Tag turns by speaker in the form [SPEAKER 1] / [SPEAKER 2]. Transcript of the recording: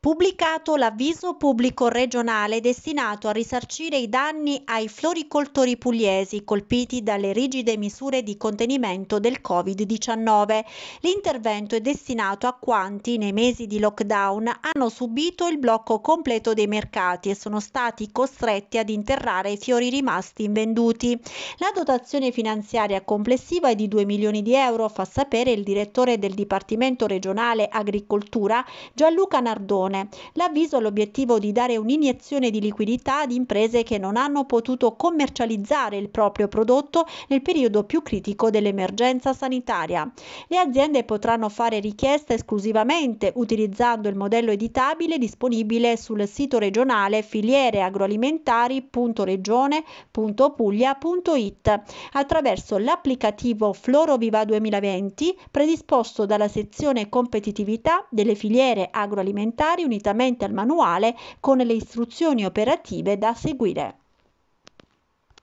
[SPEAKER 1] Pubblicato l'avviso pubblico regionale destinato a risarcire i danni ai floricoltori pugliesi colpiti dalle rigide misure di contenimento del Covid-19. L'intervento è destinato a quanti nei mesi di lockdown hanno subito il blocco completo dei mercati e sono stati costretti ad interrare i fiori rimasti invenduti. La dotazione finanziaria complessiva è di 2 milioni di euro, fa sapere il direttore del Dipartimento regionale Agricoltura Gianluca Nardone gestione. L'avviso ha l'obiettivo di dare un'iniezione di liquidità ad imprese che non hanno potuto commercializzare il proprio prodotto nel periodo più critico dell'emergenza sanitaria. Le aziende potranno fare richiesta esclusivamente utilizzando il modello editabile disponibile sul sito regionale filiereagroalimentari.regione.puglia.it attraverso l'applicativo Floroviva 2020 predisposto dalla sezione competitività delle filiere agroalimentari unitamente al manuale con le istruzioni operative da seguire.